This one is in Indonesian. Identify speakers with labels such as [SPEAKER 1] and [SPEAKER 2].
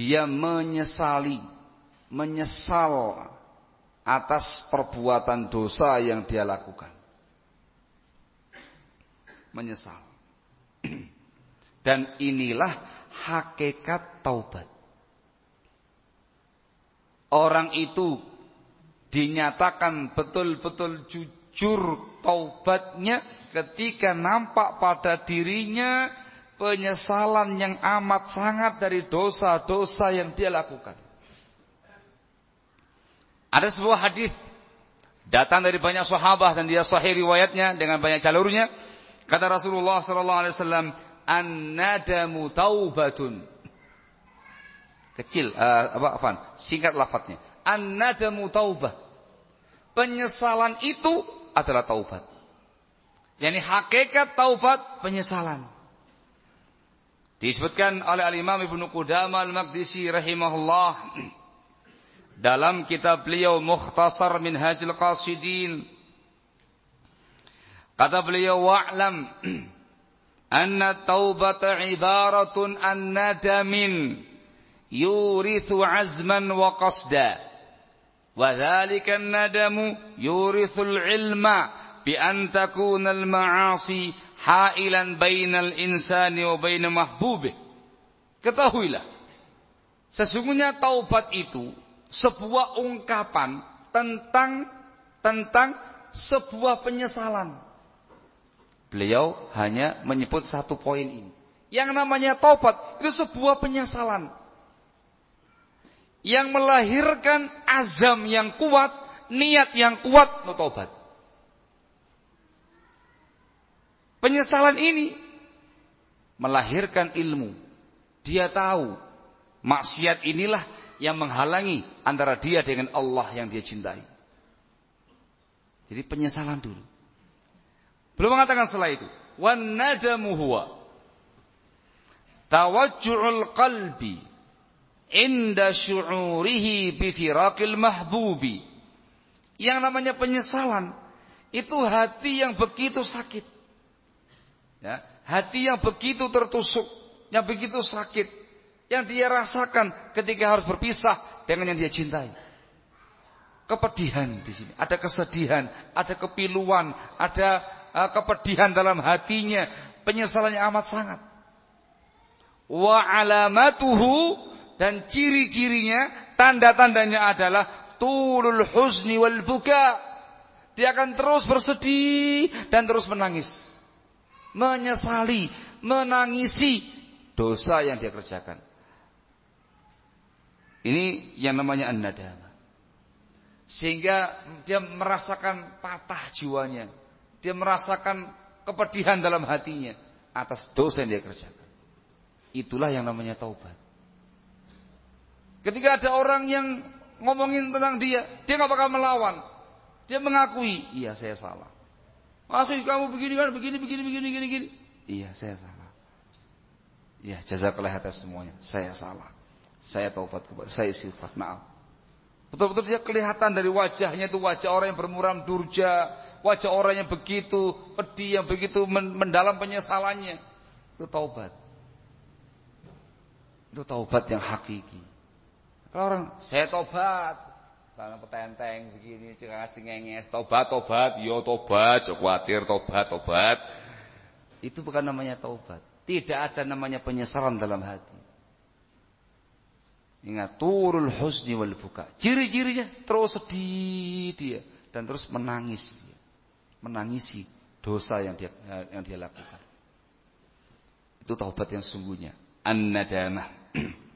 [SPEAKER 1] dia menyesali, menyesal atas perbuatan dosa yang dia lakukan. Menyesal. Dan inilah hakikat taubat. Orang itu dinyatakan betul-betul jujur taubatnya ketika nampak pada dirinya penyesalan yang amat sangat dari dosa-dosa yang dia lakukan. Ada sebuah hadis datang dari banyak sahabat dan dia sahih riwayatnya dengan banyak jalurnya. Kata Rasulullah sallallahu alaihi wasallam, "An-nadamu taubatun." Kecil uh, apa afan, singkat lafadznya. "An-nadamu taubah." Penyesalan itu adalah taubat. Yani hakikat taubat penyesalan. Disebutkan oleh Al-Imam Ibnu Qudamah Al-Maqdisi rahimahullah dalam kitab beliau Mukhtasar Minhajul Qasidin kata beliau wa'lam anna taubata ibaratun an nadamin yurithu azman wa qasda wa dhalika an-nadamu yurithu al-ilma bi an takuna al-ma'asi hailan bainal insani wa baina mahbubih. Ketahuilah, sesungguhnya taubat itu sebuah ungkapan tentang tentang sebuah penyesalan. Beliau hanya menyebut satu poin ini. Yang namanya taubat itu sebuah penyesalan yang melahirkan azam yang kuat, niat yang kuat untuk taubat. Penyesalan ini melahirkan ilmu. Dia tahu maksiat inilah yang menghalangi antara dia dengan Allah yang dia cintai. Jadi penyesalan dulu. Belum mengatakan setelah itu. Wan nadamu huwa tawajju'ul qalbi inda syu'urihi bi firaqil mahbubi. Yang namanya penyesalan itu hati yang begitu sakit Ya, hati yang begitu tertusuk, yang begitu sakit, yang dia rasakan ketika harus berpisah dengan yang dia cintai. Kepedihan di sini, ada kesedihan, ada kepiluan, ada uh, kepedihan dalam hatinya, penyesalannya amat sangat. Wa alamatuhu dan ciri-cirinya, tanda-tandanya adalah tulul husni wal buka. Dia akan terus bersedih dan terus menangis menyesali, menangisi dosa yang dia kerjakan. Ini yang namanya an Sehingga dia merasakan patah jiwanya. Dia merasakan kepedihan dalam hatinya atas dosa yang dia kerjakan. Itulah yang namanya taubat. Ketika ada orang yang ngomongin tentang dia, dia nggak bakal melawan. Dia mengakui, iya saya salah. Akhi kamu begini kan, begini, begini, begini, begini, begini. Iya, saya salah. Iya, jazakallah atas semuanya. Saya salah. Saya taubat kepada, saya sifat Maaf. Betul-betul dia kelihatan dari wajahnya itu wajah orang yang bermuram durja, wajah orang yang begitu pedih, yang begitu mendalam penyesalannya. Itu taubat. Itu taubat yang hakiki. Kalau orang, saya taubat tangan petenteng begini cerah ngenges tobat tobat yo ya tobat yo ya khawatir tobat tobat itu bukan namanya tobat tidak ada namanya penyesalan dalam hati ingat turul husni wal buka ciri-cirinya terus sedih dia dan terus menangis dia menangisi dosa yang dia yang dia lakukan itu taubat yang sungguhnya an-nadamah